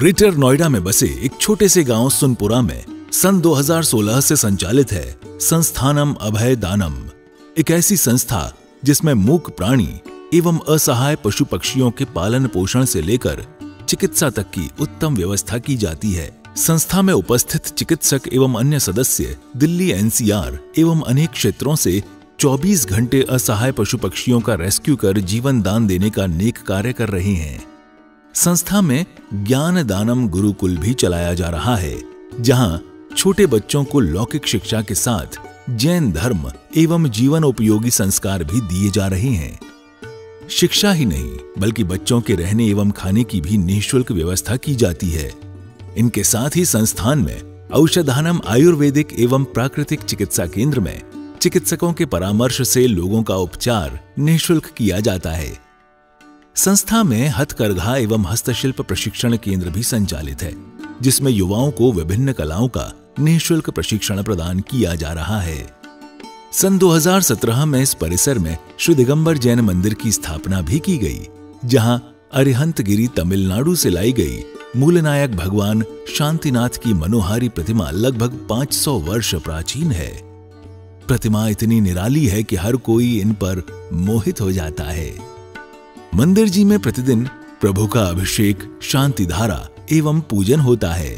greater Noida में बसे एक छोटे से गांव सुनपुरा में सन 2016 से संचालित है संस्थानम अभय दानम एक ऐसी संस्था जिसमें मूक प्राणी एवं असहाय पशु पक्षियों के पालन पोषण से लेकर चिकित्सा तक की उत्तम व्यवस्था की जाती है संस्था में उपस्थित चिकित्सक एवं अन्य सदस्य दिल्ली एनसीआर एवं अनेक क्षेत्रों से 24 घंटे असहाय पशु पक्षियों का रेस्क्यू कर जीवन दान देने का नेक कार्य कर रहे हैं संस्था में ज्ञान दानम गुरुकुल भी चलाया जा रहा है जहां छोटे बच्चों को लौकिक शिक्षा के साथ जैन धर्म एवं जीवन उपयोगी संस्कार भी दिए जा रहे हैं शिक्षा ही नहीं बल्कि बच्चों के रहने एवं खाने की भी निःशुल्क व्यवस्था की जाती है इनके साथ ही संस्थान में औषधानम आयुर्वेदिक एवं प्राकृतिक चिकित्सा केंद्र में चिकित्सकों के परामर्श से लोगों का उपचार निःशुल्क किया जाता है संस्था में हथकरघा एवं हस्तशिल्प प्रशिक्षण केंद्र भी संचालित है जिसमें युवाओं को विभिन्न कलाओं का निःशुल्क प्रशिक्षण प्रदान किया जा रहा है सन 2017 में इस परिसर में श्री दिगंबर जैन मंदिर की स्थापना भी की गई जहां अरिहंतगिरी तमिलनाडु से लाई गई मूलनायक भगवान शांतिनाथ की मनोहारी प्रतिमा लगभग 500 वर्ष प्राचीन है प्रतिमा इतनी निराली है कि हर कोई इन पर मोहित हो जाता है मंदिर जी में प्रतिदिन प्रभु का अभिषेक शांति धारा एवं पूजन होता है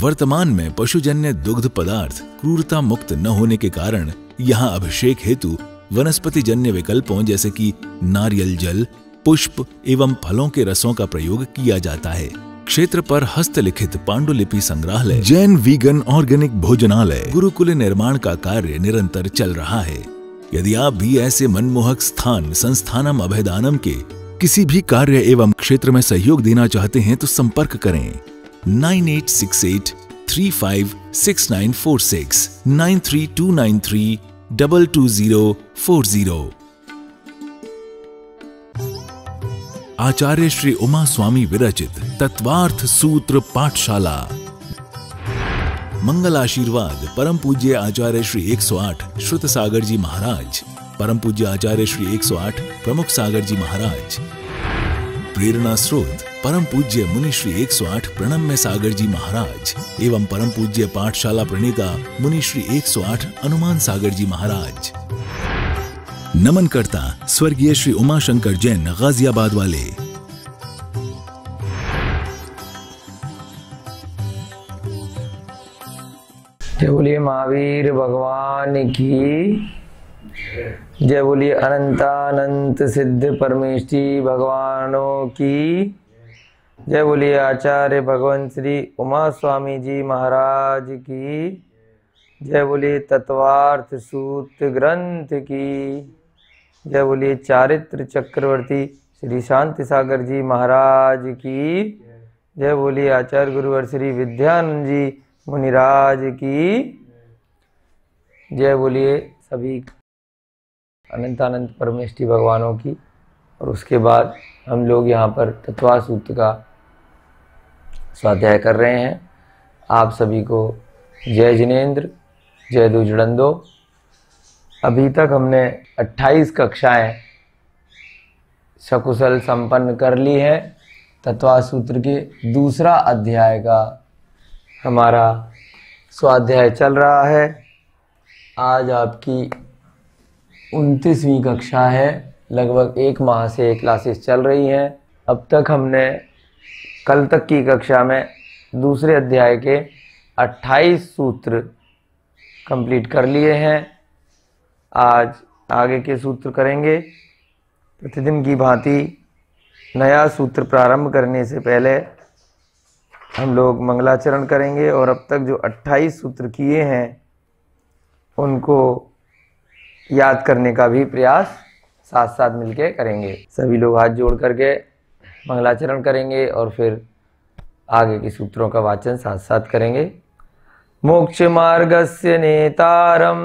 वर्तमान में पशुजन्य दुग्ध पदार्थ क्रूरता मुक्त न होने के कारण यहाँ अभिषेक हेतु वनस्पति जन्य विकल्पों जैसे कि नारियल जल पुष्प एवं फलों के रसों का प्रयोग किया जाता है क्षेत्र पर हस्तलिखित पांडुलिपि संग्रहालय जैन वीगन ऑर्गेनिक भोजनालय गुरुकुल निर्माण का कार्य निरंतर चल रहा है यदि आप भी ऐसे मनमोहक स्थान संस्थानम अभेदानम के किसी भी कार्य एवं क्षेत्र में सहयोग देना चाहते हैं तो संपर्क करें nine eight six eight three five six nine four six nine three two nine three double two zero four zero आचार्य श्री उमा स्वामी विरचित तत्वार्थ सूत्र पाठशाला मंगल आशीर्वाद परम पूज्य आचार्य श्री 108 श्रुत सागर जी महाराज परम पूज्य आचार्य श्री 108 प्रमुख सागर जी महाराज प्रेरणा स्रोत परम पूज्य मुनि श्री 108 प्रणम्य सागर जी महाराज एवं परम पूज्य पाठशाला प्रणेता मुनि श्री 108 अनुमान सागर जी महाराज नमन करता स्वर्गीय श्री उमाशंकर जैन गाजियाबाद वाले बोलिए महावीर भगवान की जय बोलिए अनंतानंत सिद्ध परमेष्ठी भगवानों की जय बोलिए आचार्य भगवान श्री उमा स्वामी जी महाराज की जय बोलिए तत्वार्थ सूत ग्रंथ की जय बोलिए चारित्र चक्रवर्ती श्री शांति सागर जी महाराज की जय बोलिए आचार्य गुरुवर श्री विद्यानंद जी मुनिराज की जय बोलिए सभी अनंतानंद परमेष्टि भगवानों की और उसके बाद हम लोग यहाँ पर तत्वा सूत्र का स्वाध्याय कर रहे हैं आप सभी को जय जिनेन्द्र जय दुजड़ंदो अभी तक हमने 28 कक्षाएं सकुशल संपन्न कर ली है तत्वा सूत्र के दूसरा अध्याय का हमारा स्वाध्याय चल रहा है आज आपकी उनतीसवीं कक्षा है लगभग एक माह से क्लासेस चल रही हैं अब तक हमने कल तक की कक्षा में दूसरे अध्याय के 28 सूत्र कंप्लीट कर लिए हैं आज आगे के सूत्र करेंगे प्रतिदिन की भांति नया सूत्र प्रारंभ करने से पहले हम लोग मंगलाचरण करेंगे और अब तक जो 28 सूत्र किए हैं उनको याद करने का भी प्रयास साथ साथ मिलके करेंगे सभी लोग हाथ जोड़ करके मंगलाचरण करेंगे और फिर आगे के सूत्रों का वाचन साथ साथ करेंगे मोक्ष मार्ग से नेतारम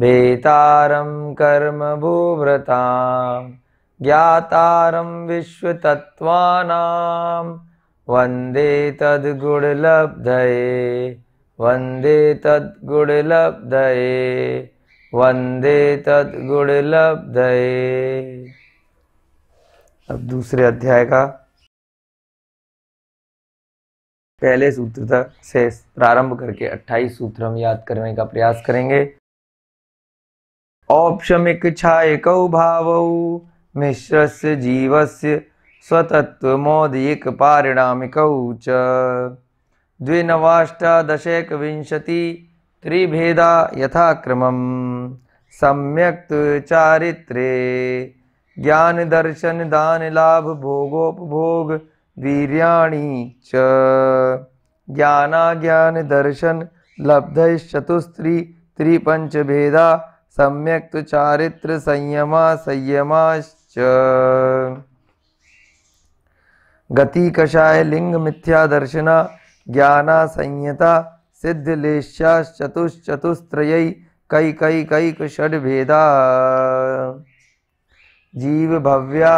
बेतारम कर्म भूव्रता ज्ञातारम विश्व विश्वतत्वानां वंदे तद्गुणलब्धये वन्दे तद्गुणलब्धये वंदे तद्गुणलब्धये अब दूसरे अध्याय का पहले सूत्र तक से प्रारंभ करके 28 सूत्र हम याद करने का प्रयास करेंगे भाव मिश्र से जीव से स्वतत्व स्वतत्वमोदयिक पारिणामिक च विंशति त्रिभेदा यथाक्रम सम्यक् चारित्रे ज्ञान दर्शन दान लाभ भोगोपभोग वीरियाणी च ज्ञान दर्शन लब्धश्चतुस्त्री भेदा सम्यक् चारित्र संयमा संयमाश्च गति कषाय लिंग मिथ्या दर्शना ज्ञाना संयता सिद्धलेशा चतुश्चतुस्त्रयी कई कई कई भेदा जीव भव्या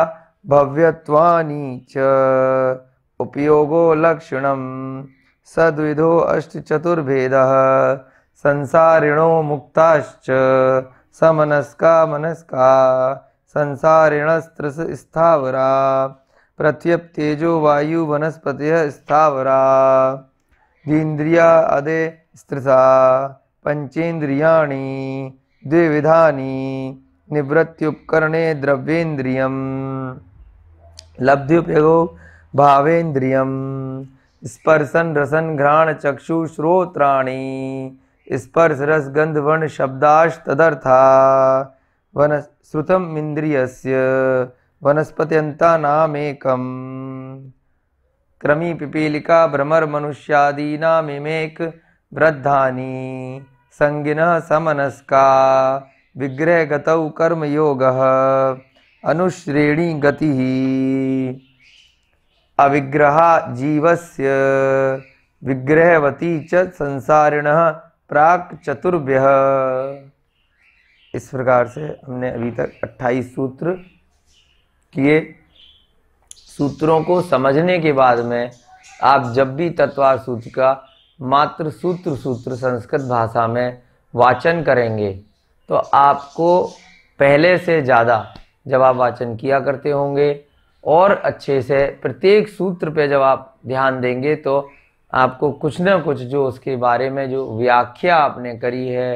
भव्यवानी च उपयोगो लक्षण सद्विधो अष्ट चतुर्भेद संसारिणो मुक्ताश्च समनस्का मनस्का संसारिणस्त्र स्थावरा पृथ्व्यप तेजो वायु वनस्पति स्थावरा द्विन्द्रिया अदे स्त्रसा पंचेन्द्रियाणि द्विविधानि निवृत्त्युपकरणे द्रव्येन्द्रियं लब्ध्युपयोगो भावेन्द्रियं स्पर्शन रसन घ्राण चक्षु श्रोत्राणि स्पर्श रस गंध वर्ण शब्दाश तदर्था वन श्रुतम इंद्रियस्य वनस्पत्यंता नामेकम कृमि पिपीलिका भ्रमर मनुष्यादीना मिमेक वृद्धानी संगिन समनस्का विग्रह गतौ कर्म योग अनुश्रेणी गति अविग्रहा जीवस्य विग्रहवती च संसारिण प्राक चतुर्भ्य इस प्रकार से हमने अभी तक 28 सूत्र किए सूत्रों को समझने के बाद में आप जब भी तत्वार सूत्र का मात्र सूत्र सूत्र संस्कृत भाषा में वाचन करेंगे तो आपको पहले से ज़्यादा जब आप वाचन किया करते होंगे और अच्छे से प्रत्येक सूत्र पे जब आप ध्यान देंगे तो आपको कुछ ना कुछ जो उसके बारे में जो व्याख्या आपने करी है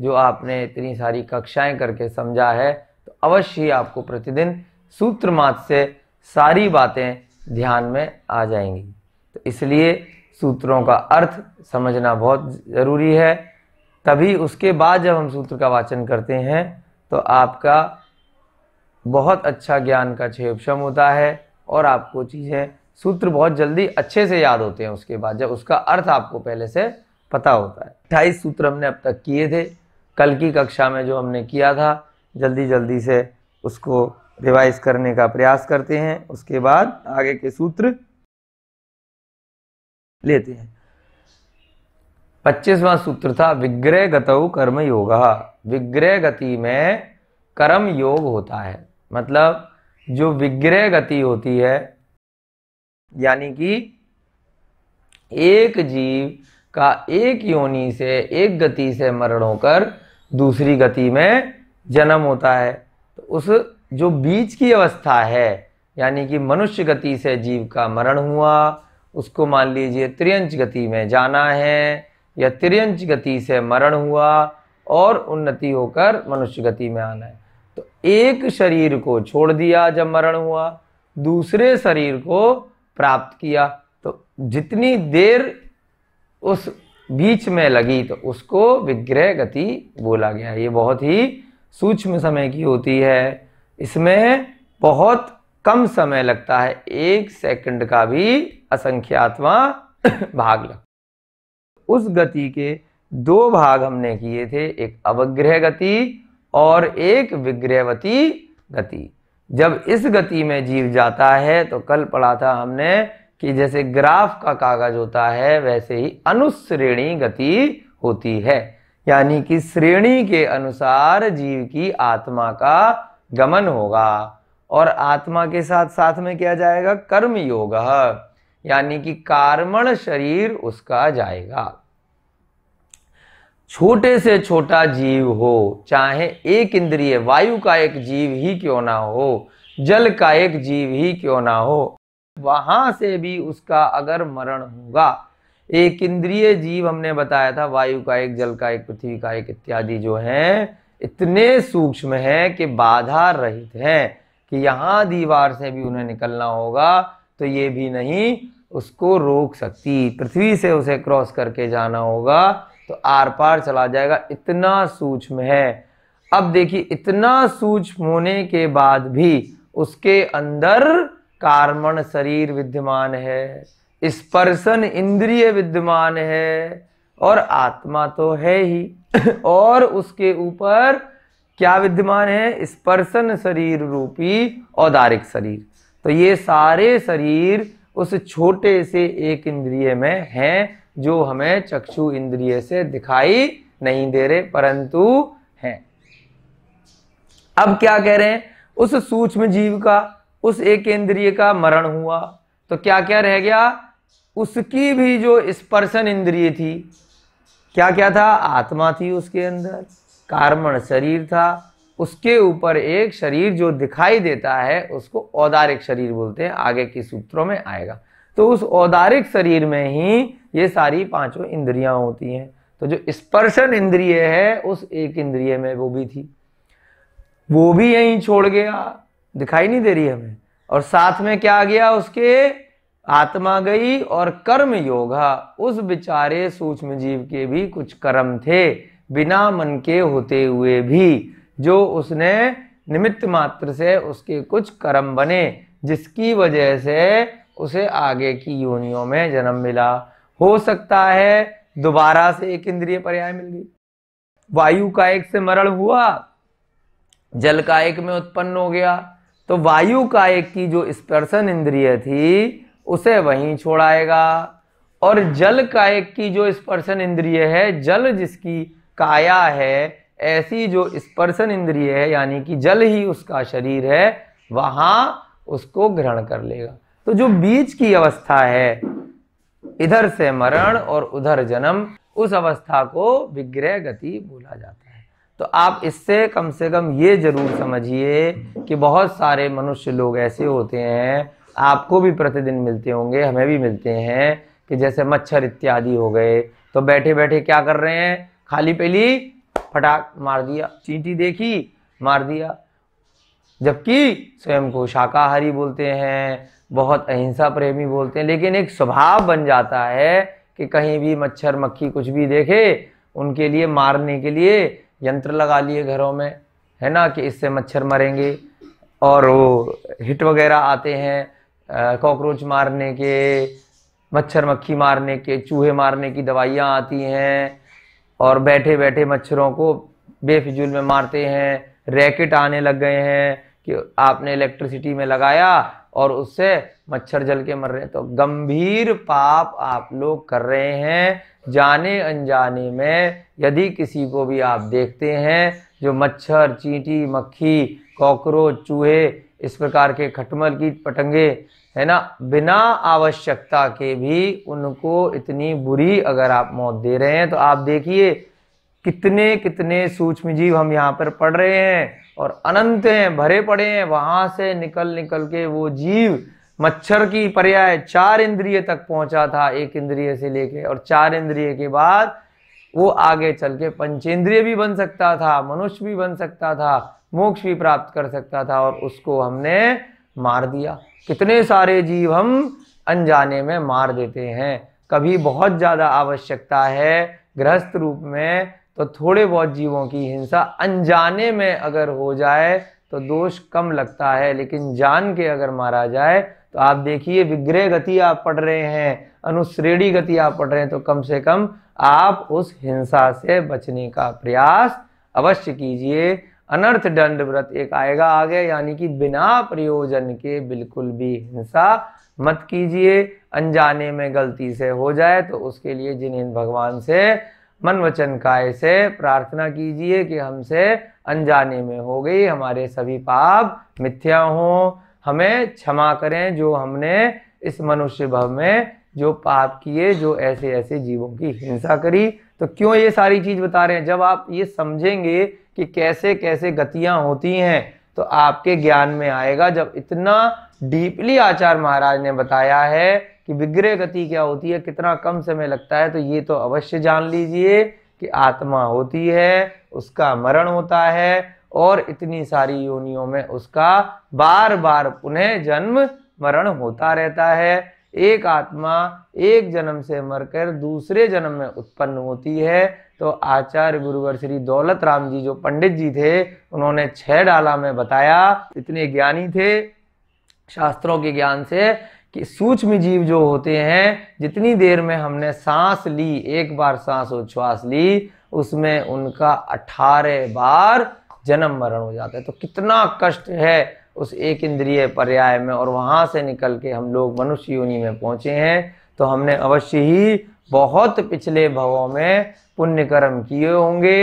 जो आपने इतनी सारी कक्षाएं करके समझा है तो अवश्य ही आपको प्रतिदिन सूत्र मात्र से सारी बातें ध्यान में आ जाएंगी तो इसलिए सूत्रों का अर्थ समझना बहुत ज़रूरी है तभी उसके बाद जब हम सूत्र का वाचन करते हैं तो आपका बहुत अच्छा ज्ञान का क्षेपक्षम होता है और आपको चीज़ें सूत्र बहुत जल्दी अच्छे से याद होते हैं उसके बाद जब उसका अर्थ आपको पहले से पता होता है अट्ठाईस सूत्र हमने अब तक किए थे कल की कक्षा में जो हमने किया था जल्दी जल्दी से उसको रिवाइज करने का प्रयास करते हैं उसके बाद आगे के सूत्र लेते हैं पच्चीसवा सूत्र था विग्रह गत कर्म योग विग्रह गति में कर्म योग होता है मतलब जो विग्रह गति होती है यानी कि एक जीव का एक योनि से एक गति से मरण होकर दूसरी गति में जन्म होता है तो उस जो बीच की अवस्था है यानी कि मनुष्य गति से जीव का मरण हुआ उसको मान लीजिए त्रियंश गति में जाना है या त्रियंश गति से मरण हुआ और उन्नति होकर मनुष्य गति में आना है तो एक शरीर को छोड़ दिया जब मरण हुआ दूसरे शरीर को प्राप्त किया तो जितनी देर उस बीच में लगी तो उसको विग्रह गति बोला गया ये बहुत ही सूक्ष्म समय की होती है इसमें बहुत कम समय लगता है एक सेकंड का भी असंख्यात्मा भाग लगता उस गति के दो भाग हमने किए थे एक अवग्रह गति और एक विग्रहवती गति जब इस गति में जीव जाता है तो कल पढ़ा था हमने कि जैसे ग्राफ का कागज होता है वैसे ही अनुश्रेणी गति होती है यानी कि श्रेणी के अनुसार जीव की आत्मा का गमन होगा और आत्मा के साथ साथ में क्या जाएगा कर्म योग यानी कि कार्मण शरीर उसका जाएगा छोटे से छोटा जीव हो चाहे एक इंद्रिय वायु का एक जीव ही क्यों ना हो जल का एक जीव ही क्यों ना हो वहां से भी उसका अगर मरण होगा एक इंद्रिय जीव हमने बताया था वायु का एक जल का एक पृथ्वी का एक इत्यादि जो है इतने सूक्ष्म हैं कि बाधा रहित हैं कि यहाँ दीवार से भी उन्हें निकलना होगा तो ये भी नहीं उसको रोक सकती पृथ्वी से उसे क्रॉस करके जाना होगा तो आर पार चला जाएगा इतना सूक्ष्म है अब देखिए इतना सूक्ष्म होने के बाद भी उसके अंदर कार्मण शरीर विद्यमान है स्पर्शन इंद्रिय विद्यमान है और आत्मा तो है ही और उसके ऊपर क्या विद्यमान है स्पर्शन शरीर रूपी औदारिक शरीर तो ये सारे शरीर उस छोटे से एक इंद्रिय में हैं जो हमें चक्षु इंद्रिय से दिखाई नहीं दे रहे परंतु हैं अब क्या कह रहे हैं उस सूक्ष्म जीव का उस एक इंद्रिय का मरण हुआ तो क्या क्या रह गया उसकी भी जो स्पर्शन इंद्रिय थी क्या क्या था आत्मा थी उसके अंदर कार्मण शरीर था उसके ऊपर एक शरीर जो दिखाई देता है उसको औदारिक शरीर बोलते हैं आगे की सूत्रों में आएगा तो उस औदारिक शरीर में ही ये सारी पांचों इंद्रियां होती हैं तो जो स्पर्शन इंद्रिय है उस एक इंद्रिय में वो भी थी वो भी यहीं छोड़ गया दिखाई नहीं दे रही हमें और साथ में क्या आ गया उसके आत्मा गई और कर्म योगा उस बिचारे सूक्ष्म जीव के भी कुछ कर्म थे बिना मन के होते हुए भी जो उसने निमित्त मात्र से उसके कुछ कर्म बने जिसकी वजह से उसे आगे की योनियों में जन्म मिला हो सकता है दोबारा से एक इंद्रिय पर्याय मिल गई वायु का एक से मरण हुआ जल का एक में उत्पन्न हो गया तो वायु का एक की जो स्पर्शन इंद्रिय थी उसे वहीं छोड़ाएगा और जल कायक की जो स्पर्शन इंद्रिय है जल जिसकी काया है ऐसी जो स्पर्शन इंद्रिय है यानी कि जल ही उसका शरीर है वहां उसको ग्रहण कर लेगा तो जो बीच की अवस्था है इधर से मरण और उधर जन्म उस अवस्था को विग्रह गति बोला जाता है तो आप इससे कम से कम ये जरूर समझिए कि बहुत सारे मनुष्य लोग ऐसे होते हैं आपको भी प्रतिदिन मिलते होंगे हमें भी मिलते हैं कि जैसे मच्छर इत्यादि हो गए तो बैठे बैठे क्या कर रहे हैं खाली पहली फटाक मार दिया चींटी देखी मार दिया जबकि स्वयं को शाकाहारी बोलते हैं बहुत अहिंसा प्रेमी बोलते हैं लेकिन एक स्वभाव बन जाता है कि कहीं भी मच्छर मक्खी कुछ भी देखे उनके लिए मारने के लिए यंत्र लगा लिए घरों में है ना कि इससे मच्छर मरेंगे और वो हिट वगैरह आते हैं कॉकरोच मारने के मच्छर मक्खी मारने के चूहे मारने की दवाइयाँ आती हैं और बैठे बैठे मच्छरों को बेफिजूल में मारते हैं रैकेट आने लग गए हैं कि आपने इलेक्ट्रिसिटी में लगाया और उससे मच्छर जल के मर रहे हैं तो गंभीर पाप आप लोग कर रहे हैं जाने अनजाने में यदि किसी को भी आप देखते हैं जो मच्छर चींटी मक्खी कॉकरोच चूहे इस प्रकार के खटमल कीट पटंगे है ना बिना आवश्यकता के भी उनको इतनी बुरी अगर आप मौत दे रहे हैं तो आप देखिए कितने कितने सूक्ष्म जीव हम यहाँ पर पढ़ रहे हैं और अनंत हैं भरे पड़े हैं वहाँ से निकल निकल के वो जीव मच्छर की पर्याय चार इंद्रिय तक पहुँचा था एक इंद्रिय से लेके और चार इंद्रिय के बाद वो आगे चल के पंचेंद्रिय भी बन सकता था मनुष्य भी बन सकता था मोक्ष भी प्राप्त कर सकता था और उसको हमने मार दिया कितने सारे जीव हम अनजाने में मार देते हैं कभी बहुत ज़्यादा आवश्यकता है गृहस्थ रूप में तो थोड़े बहुत जीवों की हिंसा अनजाने में अगर हो जाए तो दोष कम लगता है लेकिन जान के अगर मारा जाए तो आप देखिए विग्रह गति आप पढ़ रहे हैं अनुश्रेणी गति आप पढ़ रहे हैं तो कम से कम आप उस हिंसा से बचने का प्रयास अवश्य कीजिए अनर्थ दंड व्रत एक आएगा आगे यानी कि बिना प्रयोजन के बिल्कुल भी हिंसा मत कीजिए अनजाने में गलती से हो जाए तो उसके लिए जिन्हें भगवान से मन वचन काय से प्रार्थना कीजिए कि हमसे अनजाने में हो गई हमारे सभी पाप मिथ्या हों हमें क्षमा करें जो हमने इस मनुष्य भव में जो पाप किए जो ऐसे ऐसे जीवों की हिंसा करी तो क्यों ये सारी चीज बता रहे हैं जब आप ये समझेंगे कि कैसे कैसे गतियां होती हैं तो आपके ज्ञान में आएगा जब इतना डीपली आचार्य महाराज ने बताया है कि विग्रह गति क्या होती है कितना कम समय लगता है तो ये तो अवश्य जान लीजिए कि आत्मा होती है उसका मरण होता है और इतनी सारी योनियों में उसका बार बार पुनः जन्म मरण होता रहता है एक आत्मा एक जन्म से मरकर दूसरे जन्म में उत्पन्न होती है तो आचार्य गुरुवर श्री दौलत राम जी जो पंडित जी थे उन्होंने छह डाला में बताया इतने ज्ञानी थे शास्त्रों के ज्ञान से कि सूक्ष्म जीव जो होते हैं जितनी देर में हमने सांस ली एक बार सांस उच्छ्वास ली उसमें उनका अठारह बार जन्म मरण हो जाता है तो कितना कष्ट है उस एक इंद्रिय पर्याय में और वहाँ से निकल के हम लोग मनुष्य योनि में पहुँचे हैं तो हमने अवश्य ही बहुत पिछले भवों में पुण्य कर्म किए होंगे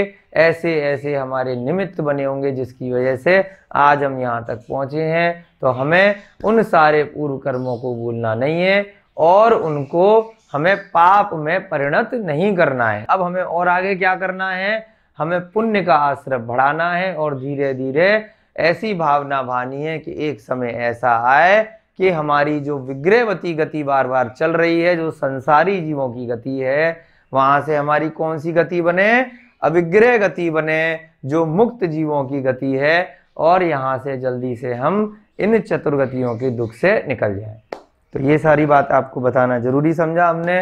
ऐसे ऐसे हमारे निमित्त बने होंगे जिसकी वजह से आज हम यहाँ तक पहुँचे हैं तो हमें उन सारे पूर्व कर्मों को भूलना नहीं है और उनको हमें पाप में परिणत नहीं करना है अब हमें और आगे क्या करना है हमें पुण्य का आश्रय बढ़ाना है और धीरे धीरे ऐसी भावना भानी है कि एक समय ऐसा आए कि हमारी जो विग्रहवती गति बार बार चल रही है जो संसारी जीवों की गति है वहां से हमारी कौन सी गति बने अविग्रह गति बने जो मुक्त जीवों की गति है और यहाँ से जल्दी से हम इन चतुर्गतियों के दुख से निकल जाए तो ये सारी बात आपको बताना जरूरी समझा हमने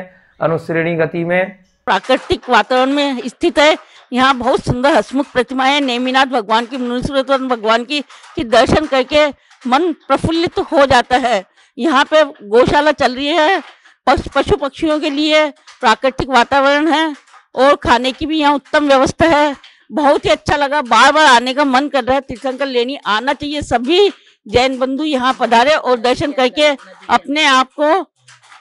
अनुश्रेणी गति में प्राकृतिक वातावरण में स्थित है यहाँ बहुत सुंदर हसमुख प्रतिमा है नेमीनाथ भगवान की मुनीश्वरतन भगवान की कि दर्शन करके मन प्रफुल्लित तो हो जाता है यहाँ पे गौशाला चल रही है पशु पक्षियों के लिए प्राकृतिक वातावरण है और खाने की भी यहाँ उत्तम व्यवस्था है बहुत ही अच्छा लगा बार बार आने का मन कर रहा है तीर्थंकर लेनी आना चाहिए सभी जैन बंधु यहाँ पधारे और दर्शन करके अपने आप को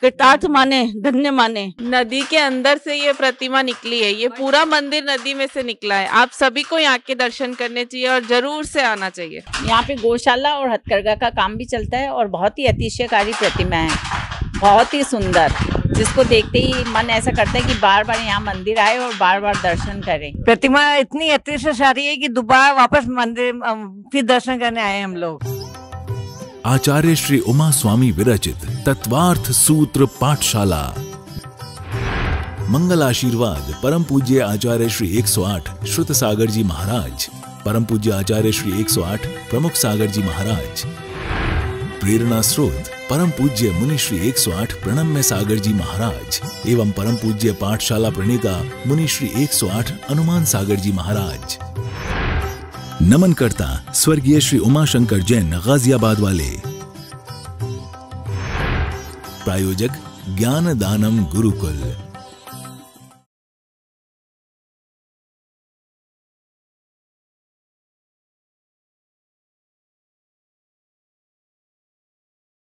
कृतार्थ माने धन्य माने नदी के अंदर से ये प्रतिमा निकली है ये पूरा मंदिर नदी में से निकला है आप सभी को यहाँ के दर्शन करने चाहिए और जरूर से आना चाहिए यहाँ पे गौशाला और हथकरघा का काम भी चलता है और बहुत ही अतिशयकारी प्रतिमा है बहुत ही सुंदर जिसको देखते ही मन ऐसा करता है कि बार बार यहाँ मंदिर आए और बार बार दर्शन करें प्रतिमा इतनी अतिशयशाली है कि दोबारा वापस मंदिर फिर दर्शन करने आए हम लोग आचार्य श्री उमा स्वामी विरचित तत्वार्थ सूत्र पाठशाला मंगल आशीर्वाद परम पूज्य आचार्य श्री 108 श्रुत सागर जी महाराज परम पूज्य आचार्य श्री 108 प्रमुख सागर जी महाराज प्रेरणा स्रोत परम पूज्य मुनि श्री 108 प्रणम्य सागर जी महाराज एवं परम पूज्य पाठशाला प्रणेता मुनि श्री 108 अनुमान सागर जी महाराज नमन करता स्वर्गीय श्री उमाशंकर जैन गाजियाबाद वाले प्रायोजक ज्ञान दानम गुरुकुल